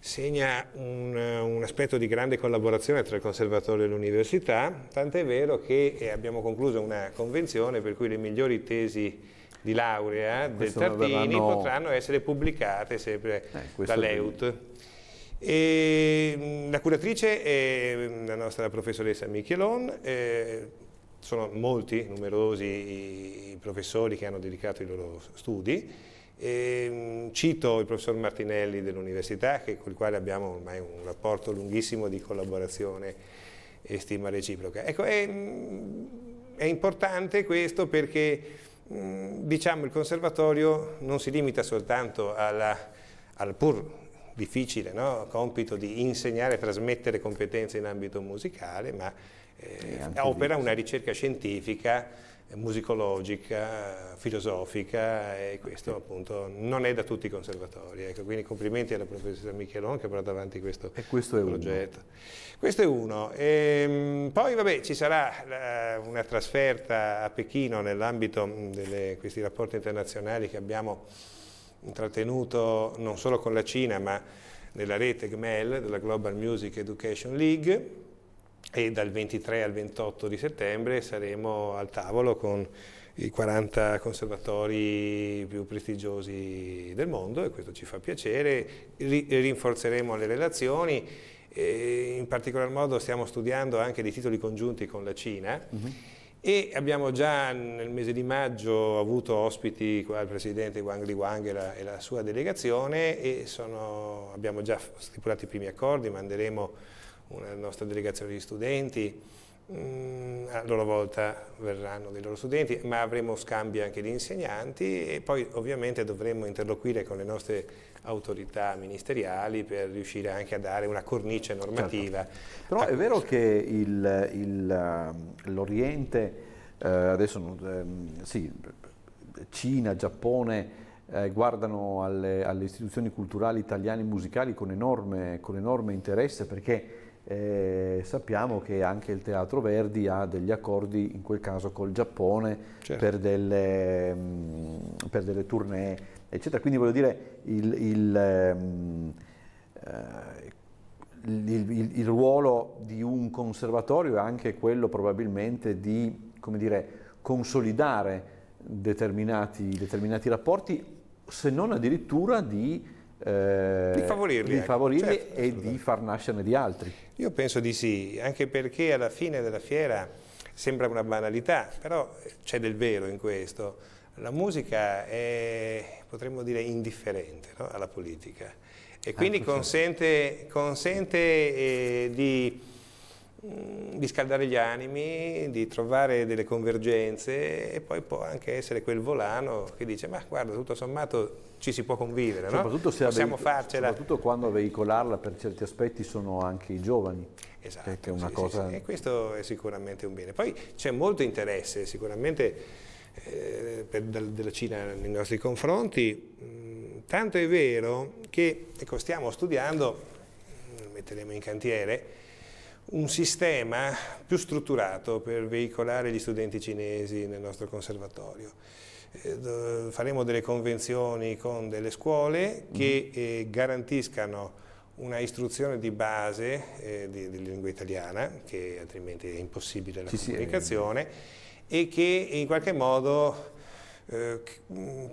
segna un, eh, un, aspetto di grande collaborazione tra il Conservatorio e l'Università, tant'è vero che eh, abbiamo concluso una convenzione per cui le migliori tesi di laurea del Tartini verranno... potranno essere pubblicate sempre eh, dall'EUT. E mm, la curatrice è mm, la nostra professoressa Michelon, eh, sono molti, numerosi i professori che hanno dedicato i loro studi, e ehm, cito il professor Martinelli dell'università, con il quale abbiamo ormai un rapporto lunghissimo di collaborazione e stima reciproca. Ecco, è, mm, è importante questo perché mm, diciamo, il conservatorio non si limita soltanto alla, al pur difficile no? compito di insegnare e trasmettere competenze in ambito musicale, ma eh, opera una ricerca scientifica musicologica, filosofica e questo appunto non è da tutti i conservatori. Ecco, quindi complimenti alla professoressa Michelon che ha portato avanti questo, questo progetto. Uno. Questo è uno. E, ehm, poi vabbè ci sarà eh, una trasferta a Pechino nell'ambito mm, di questi rapporti internazionali che abbiamo intrattenuto non solo con la Cina ma nella rete GMEL della Global Music Education League e dal 23 al 28 di settembre saremo al tavolo con i 40 conservatori più prestigiosi del mondo e questo ci fa piacere, rinforzeremo le relazioni e in particolar modo stiamo studiando anche dei titoli congiunti con la Cina uh mm-hmm. -huh. e abbiamo già nel mese di maggio avuto ospiti qua il presidente Wang Li Wang e la, e la sua delegazione e sono, abbiamo già stipulato i primi accordi, manderemo una nostra delegazione di studenti, mm, a loro volta verranno dei loro studenti, ma avremo scambi anche di insegnanti e poi ovviamente dovremo interloquire con le nostre autorità ministeriali per riuscire anche a dare una cornice certo. normativa. Certo. Però è ah. vero che um, l'Oriente, eh, adesso eh, sì, Cina, Giappone, eh, guardano alle, alle, istituzioni culturali italiane e musicali con enorme, con enorme interesse perché eh, sappiamo che anche il Teatro Verdi ha degli accordi, in quel caso col Giappone, certo. per, delle, mm, per, delle, tournée, eccetera. Quindi voglio dire, il, il, mh, ehm, eh, il, il, ruolo di un conservatorio è anche quello probabilmente di dire, consolidare determinati, determinati, rapporti, se non addirittura di eh, di favorirli, di ecco. favorirli certo, e certo, di certo. far nascerne di altri. Io penso di sì, anche perché alla fine della fiera sembra una banalità, però c'è del vero in questo. La musica è, potremmo dire, indifferente no? alla politica e quindi ecco, certo. consente, consente eh, di Mm, di scaldare gli animi, di trovare delle convergenze e poi può anche essere quel volano che dice ma guarda tutto sommato ci si può convivere, soprattutto, no? possiamo farcela. Soprattutto quando a veicolarla per certi aspetti sono anche i giovani. Esatto, che è una sì, cosa... Sì, e questo è sicuramente un bene. Poi c'è molto interesse sicuramente eh, per, della Cina nei nostri confronti, mm, tanto è vero che ecco, stiamo studiando, mm, metteremo in cantiere, un sistema più strutturato per veicolare gli studenti cinesi nel nostro conservatorio. Eh, faremo delle convenzioni con delle scuole che mm-hmm. eh, garantiscano una istruzione di base eh, di, lingua italiana, che altrimenti è impossibile la sì, comunicazione, sì, e che in qualche modo eh, mm,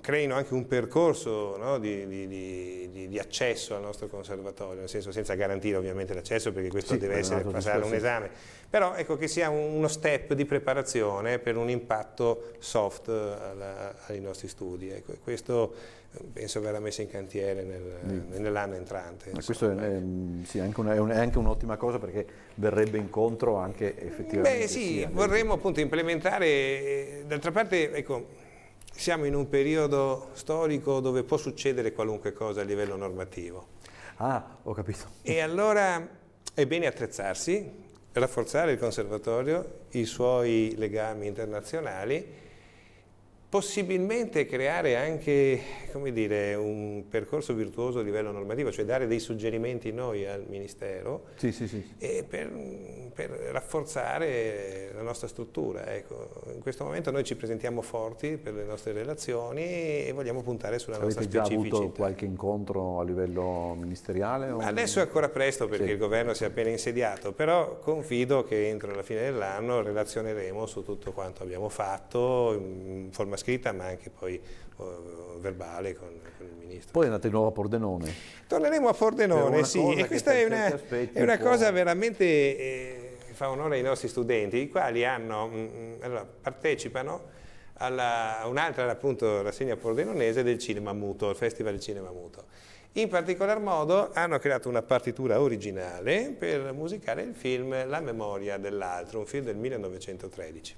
creino anche un percorso no, di, di, di, di, accesso al nostro conservatorio, nel senso senza garantire ovviamente l'accesso perché questo sì, deve essere, passare un esame però ecco che sia uno step di preparazione per un impatto soft alla, ai nostri studi. Ecco, questo eh, penso verrà messo in cantiere nel, sì. nell'anno entrante. Ma questo è, sì, anche una, è, anche un'ottima cosa perché verrebbe incontro anche effettivamente. Beh sì, vorremmo appunto implementare, eh, d'altra parte ecco, siamo in un periodo storico dove può succedere qualunque cosa a livello normativo. Ah, ho capito. E allora è bene attrezzarsi, rafforzare il conservatorio, i suoi legami internazionali possibilmente creare anche dire, un percorso virtuoso a livello normativo, cioè dare dei suggerimenti noi al Ministero sì, sì, sì. Per, per, rafforzare la nostra struttura. Ecco, in questo momento noi ci presentiamo forti per le nostre relazioni e vogliamo puntare sulla Avete nostra specificità. Avete già avuto qualche incontro a livello ministeriale? Adesso è ancora presto perché il governo si è appena insediato, però confido che entro la fine dell'anno relazioneremo su tutto quanto abbiamo fatto in forma scritta ma anche poi eh, verbale con, con, il ministro. Poi andate di nuovo a Pordenone. Torneremo a Pordenone, sì, e questa è una, è una cosa veramente eh, fa onore ai nostri studenti, i quali hanno, mh, mm, mm, allora, partecipano a un'altra appunto rassegna pordenonese del cinema muto, il Festival del Cinema Muto. In particolar modo hanno creato una partitura originale per musicare il film La memoria dell'altro, un film del 1913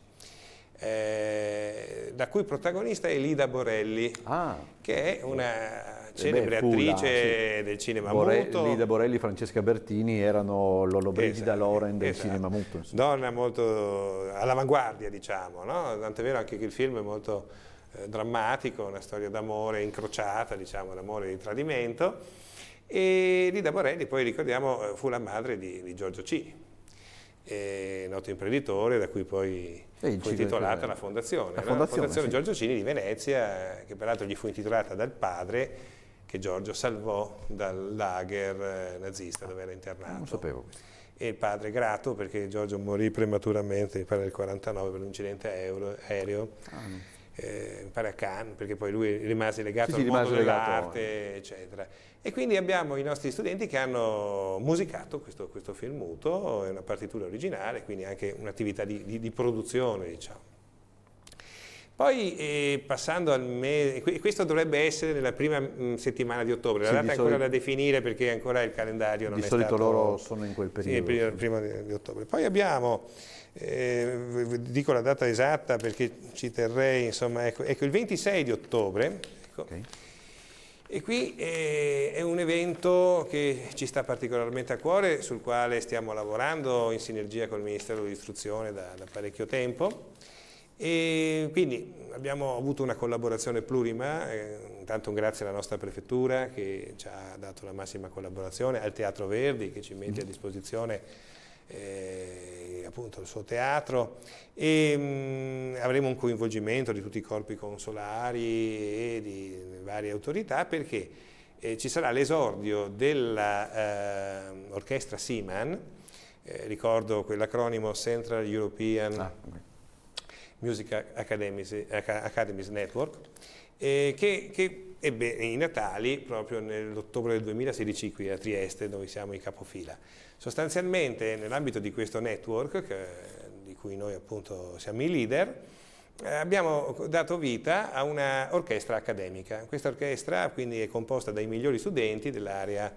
eh, da cui protagonista è Lida Borelli, ah, che è una eh celebre beh, attrice sì. del cinema Bore muto. Lida Borelli e Francesca Bertini erano l'Olobrigida esatto, Loren del esatto. cinema muto. Insomma. Donna molto all'avanguardia, diciamo, no? tant'è vero anche che il film è molto eh, drammatico, una storia d'amore incrociata, diciamo, d'amore di tradimento. E Lida Borelli, poi ricordiamo, eh, fu la madre di, di Giorgio Cini noto imprenditore da cui poi fu intitolata la fondazione, la fondazione, no? fondazione sì. Giorgio Cini di Venezia, che peraltro gli fu intitolata dal padre che Giorgio salvò dal lager eh, nazista dove era internato. Non sapevo questo. E il padre grato perché Giorgio morì prematuramente, mi pare nel 49 per un incidente aereo. Ah. Eh, mi pare a Cannes, perché poi lui rimase legato sì, al mondo dell'arte, eccetera. E quindi abbiamo i nostri studenti che hanno musicato questo, questo film muto, è una partitura originale, quindi anche un'attività di, di, di, produzione, diciamo. Poi eh, passando al mese, questo dovrebbe essere nella prima mh, mm, settimana di ottobre, la data è ancora da definire perché ancora il calendario non è stato... Di solito loro sono in quel periodo. Sì, il primo di, di ottobre. Poi abbiamo eh, dico la data esatta perché ci terrei, insomma, ecco, ecco il 26 di ottobre, ecco, okay. E qui eh, è un evento che ci sta particolarmente a cuore, sul quale stiamo lavorando in sinergia col Ministero dell'Istruzione da, da, parecchio tempo. E quindi abbiamo avuto una collaborazione plurima, eh, intanto un grazie alla nostra prefettura che ci ha dato la massima collaborazione, al Teatro Verdi che ci mette a disposizione eh, appunto il suo teatro e mh, mm, avremo un coinvolgimento di tutti i corpi consolari e di varie autorità perché eh, ci sarà l'esordio dell'orchestra eh, Seaman, eh, ricordo quell'acronimo Central European ah, okay. Music Academies, Academies Network, eh, che, che ebbe i Natali proprio nell'ottobre del 2016 qui a Trieste dove siamo in capofila. Sostanzialmente nell'ambito di questo network che, di cui noi appunto siamo i leader eh, abbiamo dato vita a un'orchestra accademica. Questa orchestra quindi è composta dai migliori studenti dell'area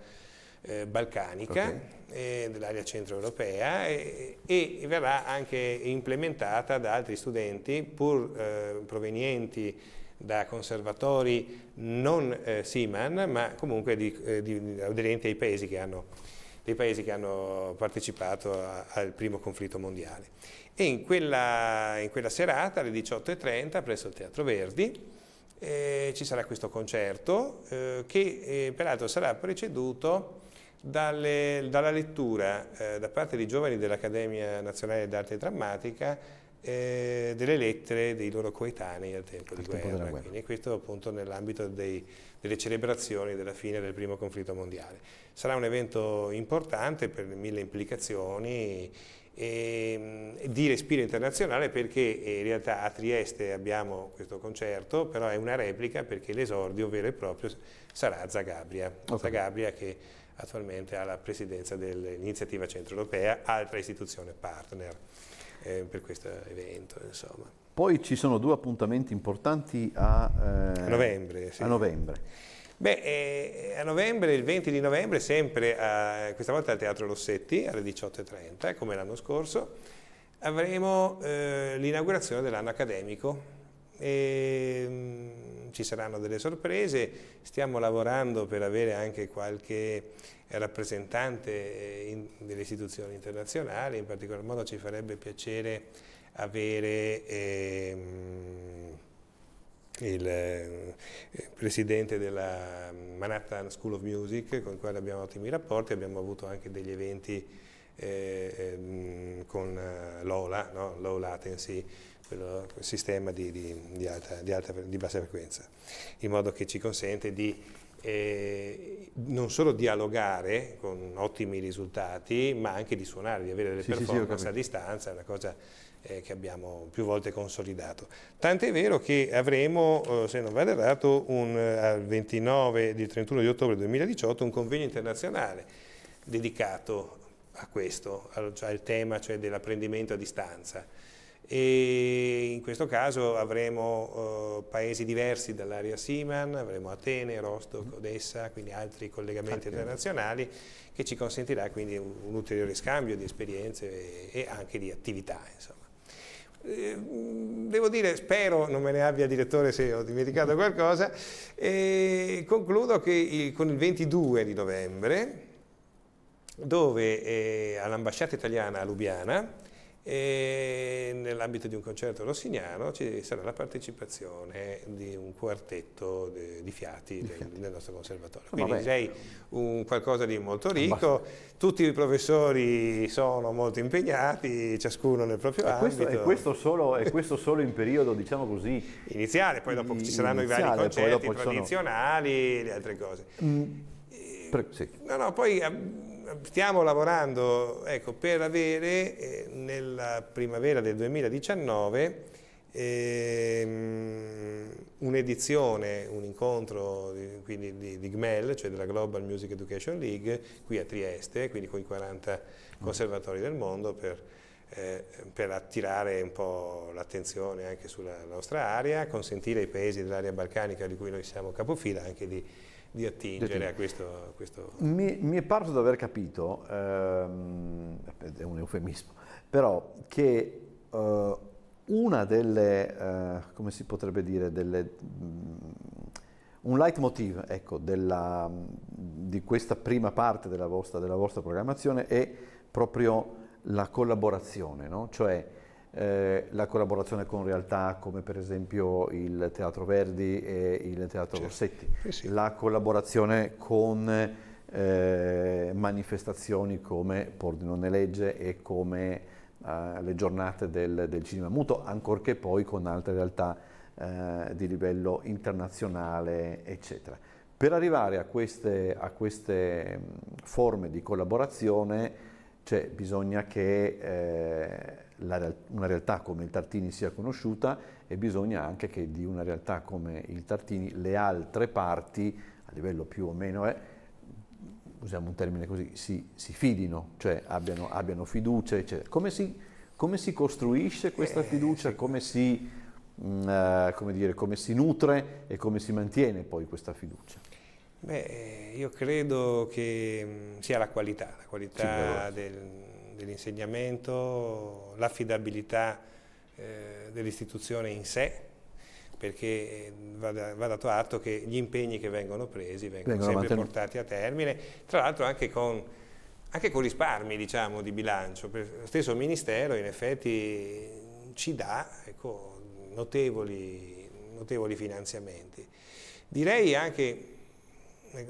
eh, balcanica, okay. dell'area centroeuropea e, e, verrà anche implementata da altri studenti pur eh, provenienti da conservatori non eh, Siman, ma comunque di, eh, di, aderenti ai paesi che hanno, paesi che hanno partecipato a, al primo conflitto mondiale. E in quella, in quella serata, alle 18.30, presso il Teatro Verdi, eh, ci sarà questo concerto eh, che eh, peraltro sarà preceduto dalle, dalla lettura eh, da parte di giovani dell'Accademia Nazionale d'Arte Drammatica eh, delle lettere dei loro coetanei al tempo al di tempo guerra. guerra. Quindi questo appunto nell'ambito delle celebrazioni della fine del primo conflitto mondiale. Sarà un evento importante per mille implicazioni e, ehm, di respiro internazionale perché eh, in realtà a Trieste abbiamo questo concerto, però è una replica perché l'esordio vero e proprio sarà a Zagabria. Okay. Zagabria che attualmente ha la presidenza dell'iniziativa centro europea, altra istituzione partner eh, per questo evento. Insomma. Poi ci sono due appuntamenti importanti a, eh, a novembre. Sì. A novembre. Beh, eh, a novembre, il 20 di novembre, sempre a, questa volta al Teatro Rossetti alle 18.30, come l'anno scorso, avremo eh, l'inaugurazione dell'anno accademico. E, ehm, ci saranno delle sorprese, stiamo lavorando per avere anche qualche eh, rappresentante eh, in, delle istituzioni internazionali, in particolar modo ci farebbe piacere avere ehm, il eh, presidente della Manhattan School of Music con il quale abbiamo ottimi rapporti, abbiamo avuto anche degli eventi eh, ehm, con Lola, no? Low Latency, quel sistema di, di, di, alta, alta, di, bassa frequenza, in modo che ci consente di eh, non solo dialogare con ottimi risultati, ma anche di suonare, di avere delle sì, performance sì, sì, a distanza, è una cosa eh, che abbiamo più volte consolidato. Tant'è vero che avremo, eh, se non vado errato, un, eh, al 29 e 31 di ottobre 2018 un convegno internazionale dedicato a questo, al, cioè tema cioè dell'apprendimento a distanza e in questo caso avremo eh, paesi diversi dall'area Siman, avremo Atene, Rostock, mm. Odessa, quindi altri collegamenti internazionali che ci consentirà quindi un, un ulteriore scambio di esperienze e, e anche di attività. Insomma. Ehm, devo dire, spero non me ne abbia direttore se ho dimenticato qualcosa, e concludo il, con il 22 di novembre, dove eh, all'ambasciata italiana a Lubiana e nell'ambito di un concerto rossiniano ci sarà la partecipazione di un quartetto de, di, fiati del, nostro conservatorio. Quindi Vabbè. direi un qualcosa di molto ricco, tutti i professori sono molto impegnati, ciascuno nel proprio e ambito. Questo, e questo, solo, e questo solo in periodo, diciamo così... Iniziale, poi dopo ci saranno i vari concerti tradizionali sono... e le altre cose. Mm. Sì. No, no, poi ehm, stiamo lavorando ecco, per avere eh, nella primavera del 2019 ehm, un'edizione, un incontro di, quindi di, di, GMEL, cioè della Global Music Education League, qui a Trieste, quindi con i 40 mm. conservatori del mondo per, eh, per attirare un po' l'attenzione anche sulla nostra area, consentire ai paesi dell'area balcanica di cui noi siamo capofila anche di di attingere Dettino. a questo, questo... Mi, mi, è parso di aver capito, ehm, è un eufemismo, però che eh, una delle, eh, come si potrebbe dire, delle, mm, un leitmotiv ecco, della, mm, di questa prima parte della vostra, della vostra, programmazione è proprio la collaborazione, no? cioè eh, la collaborazione con realtà come per esempio il Teatro Verdi e il Teatro certo. Rossetti, eh sì. la collaborazione con eh, manifestazioni come Pordenone Legge e come eh, le giornate del, del, cinema muto, ancorché poi con altre realtà eh, di livello internazionale, eccetera. Per arrivare a queste, a queste forme di collaborazione cioè, bisogna che la, una realtà come il Tartini sia conosciuta e bisogna anche che di una realtà come il Tartini le altre parti, a livello più o meno è, eh, usiamo un termine così, si, si fidino, cioè abbiano, abbiano fiducia, Come si, come si, costruisce questa eh, fiducia? Come si, mh, mm, eh, come, dire, come si nutre e come si mantiene poi questa fiducia? Beh, io credo che mm, sia la qualità, la qualità sì, del dell'insegnamento, l'affidabilità eh, dell'istituzione in sé, perché eh, va, va, dato atto che gli impegni che vengono presi vengono, vengono sempre portati a termine, tra l'altro anche con, anche con risparmi diciamo, di bilancio. Lo stesso Ministero in effetti ci dà ecco, notevoli, notevoli finanziamenti. Direi anche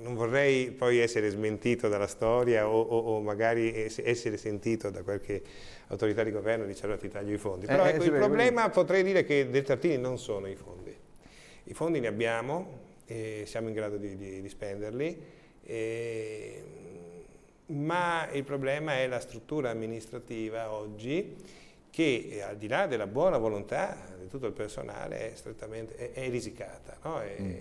non vorrei poi essere smentito dalla storia o, o, o, magari essere sentito da qualche autorità di governo e dice allora ti taglio i fondi. Eh, Però eh, ecco, eh, il problema quindi... potrei dire che del tartini non sono i fondi. I fondi ne abbiamo, siamo in grado di, di, di spenderli, e, ma il problema è la struttura amministrativa oggi che al di là della buona volontà di tutto il personale è, è, è risicata. No? È, mm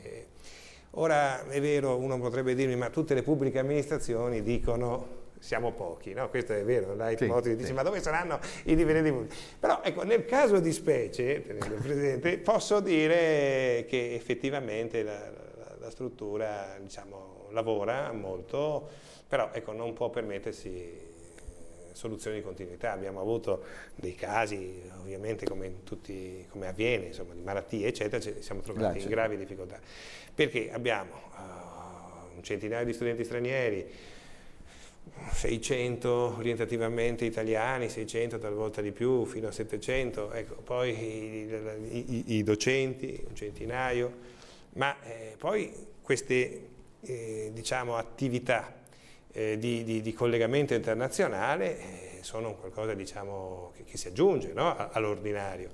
Ora è vero, uno potrebbe dirmi, ma tutte le pubbliche amministrazioni dicono siamo pochi, no? questo è vero, la sì, ipotesi sì. dice ma dove saranno i dipendenti pubblici? Però ecco, nel caso di specie, tenendo presente, posso dire che effettivamente la, la, la struttura diciamo, lavora molto, però ecco, non può permettersi soluzioni di continuità. Abbiamo avuto dei casi, ovviamente come, tutti, come avviene, insomma, di malattie, eccetera, ci siamo trovati Grazie. in gravi difficoltà. Perché abbiamo uh, un centinaio di studenti stranieri, 600 orientativamente italiani, 600 talvolta di più, fino a 700, ecco, poi i, i, i docenti, un centinaio, ma eh, poi queste eh, diciamo, attività eh, di, di, di, collegamento internazionale eh, sono qualcosa diciamo, che, che, si aggiunge no? all'ordinario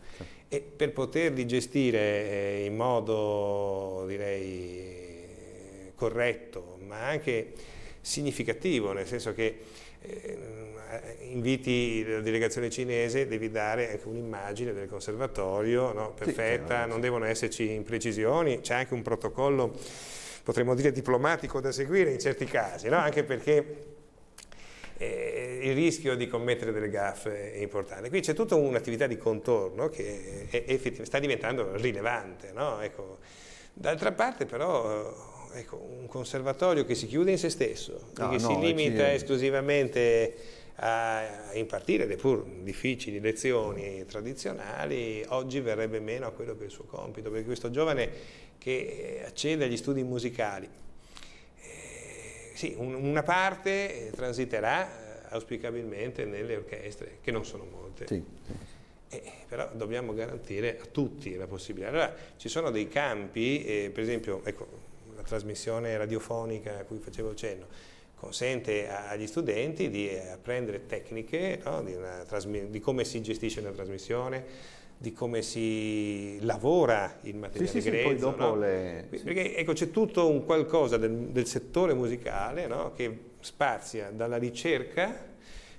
e per poterli gestire eh, in modo direi eh, corretto ma anche significativo nel senso che eh, inviti la delegazione cinese devi dare anche un'immagine del conservatorio no? perfetta sì, non devono esserci imprecisioni c'è anche un protocollo potremmo dire diplomatico da seguire in certi casi, no? anche perché eh, il rischio di commettere delle gaffe è importante. Qui c'è tutta un'attività di contorno che è, è, sta diventando rilevante. No? Ecco. D'altra parte però ecco, un conservatorio che si chiude in se stesso, no, ah, che no, si eh, limita ci... Eh. esclusivamente a impartire le pur difficili lezioni tradizionali, oggi verrebbe meno a quello che è il suo compito, perché questo giovane che eh, accede agli studi musicali, eh, sì, una parte eh, transiterà auspicabilmente nelle orchestre, che non sono molte. Sì. Eh, però dobbiamo garantire a tutti la possibilità. Allora, ci sono dei campi, eh, per esempio, ecco, la trasmissione radiofonica a cui facevo cenno, consente agli studenti di apprendere tecniche no, di, di come si gestisce una trasmissione, di come si lavora il materiale sì, sì, grezzo. Sì, poi dopo no? le... Perché ecco, c'è tutto un qualcosa del, del settore musicale no? che spazia dalla ricerca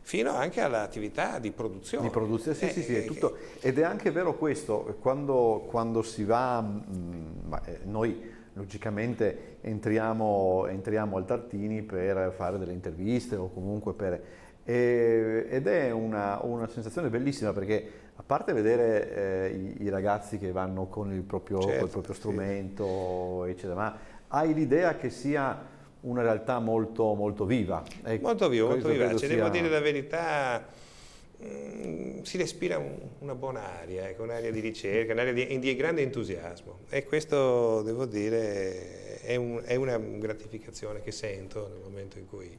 fino anche all'attività di produzione. Di produzione, sì, eh, sì, sì, è eh, tutto. Eh. Ed è anche vero questo, quando, quando si va, mh, mm, eh, noi logicamente entriamo, entriamo, al Tartini per fare delle interviste o comunque per... E, ed è una, una sensazione bellissima perché parte vedere eh, i, i, ragazzi che vanno con il proprio, certo, proprio strumento, sì. eccetera, ma hai l'idea che sia una realtà molto, molto viva? E ecco, molto viva, molto viva. Ci cioè, sia... devo dire la verità, mh, mm, si respira un, una buona aria, ecco, un'aria di ricerca, un'aria di, di, grande entusiasmo e questo, devo dire, è, un, è una gratificazione che sento nel momento in cui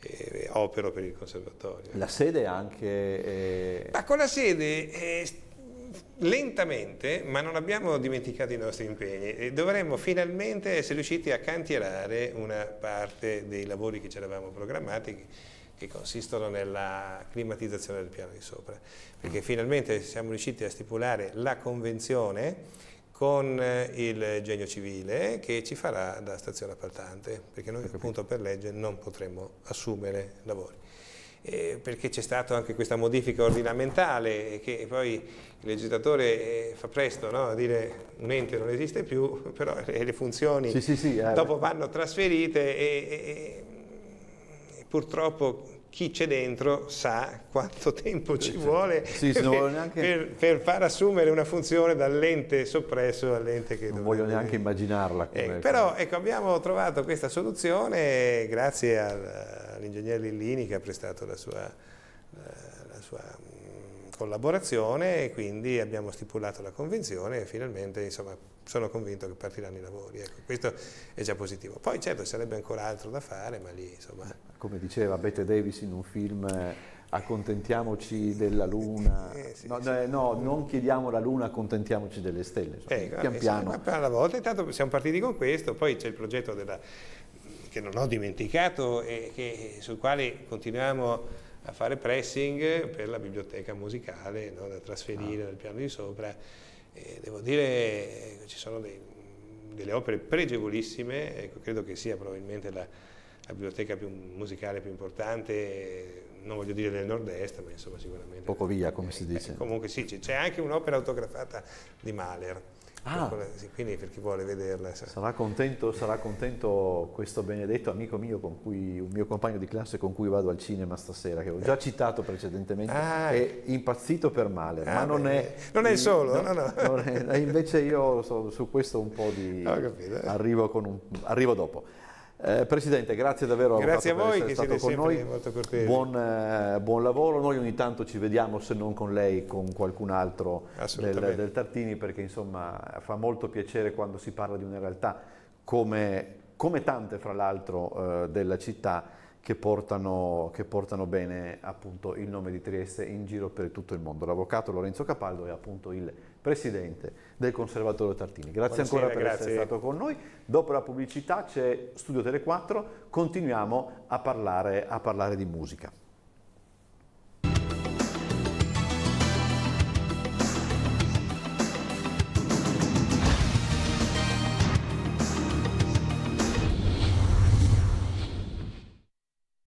eh, opero per il conservatorio. La sede anche... Eh... Ma con la sede... Eh, lentamente, ma non abbiamo dimenticato i nostri impegni, e eh, dovremmo finalmente essere riusciti a cantierare una parte dei lavori che ci eravamo programmati che consistono nella climatizzazione del piano di sopra, perché finalmente siamo riusciti a stipulare la convenzione con eh, il genio civile che ci farà da stazione appaltante, perché noi appunto per legge non potremo assumere lavori. Eh, perché c'è stata anche questa modifica ordinamentale che poi il legislatore eh, fa presto no? a dire mente non esiste più, però le, le funzioni sì, sì, sì, eh. dopo vanno trasferite e, e, e purtroppo chi c'è dentro sa quanto tempo ci vuole sì, per, non neanche... per, per, far assumere una funzione dall'ente soppresso all'ente che non voglio neanche immaginarla eh, però ecco, abbiamo trovato questa soluzione grazie all'ingegnere Lillini che ha prestato la sua, eh, la sua mm, collaborazione e quindi abbiamo stipulato la convenzione e finalmente insomma, sono convinto che partiranno i lavori. Ecco, questo è già positivo. Poi certo sarebbe ancora altro da fare, ma lì insomma come diceva Bette Davis in un film eh, accontentiamoci della luna, eh, sì, no, sì, no, sì. Eh, non chiediamo la luna, accontentiamoci delle stelle, eh, pian guarda, eh, piano. Alla volta intanto siamo partiti con questo, poi c'è il progetto della, che non ho dimenticato e che, sul quale continuiamo a fare pressing per la biblioteca musicale no, da trasferire ah. dal piano di sopra. E devo dire ci sono dei, delle opere pregevolissime, ecco, credo che sia probabilmente la la biblioteca più musicale più importante, non voglio dire del nord-est, ma insomma sicuramente... Poco via, come si eh, dice. Eh, comunque sì, c'è anche un'opera autografata di Mahler. Ah. Quindi per chi vuole vederla. Sarà contento, sarà contento questo benedetto amico mio, cui, un mio compagno di classe con cui vado al cinema stasera, che ho già eh. citato precedentemente, ah. è ecco. impazzito per male, ah, ma non beh. è... Non è solo, no, no. no. È, invece io so, su questo un po' di... Arrivo, un, arrivo dopo. Eh, Presidente, grazie davvero grazie a voi che siete con noi. Buon, eh, buon, lavoro. Noi ogni tanto ci vediamo, se non con lei, con qualcun altro del, del Tartini, perché insomma fa molto piacere quando si parla di una realtà come, come tante, fra l'altro, eh, della città. Che portano, che portano, bene appunto il nome di Trieste in giro per tutto il mondo. L'avvocato Lorenzo Capaldo è appunto il presidente del Conservatorio Tartini. Grazie Buonasera, ancora per grazie. essere stato con noi. Dopo la pubblicità c'è Studio Tele4, continuiamo a parlare, a parlare di musica.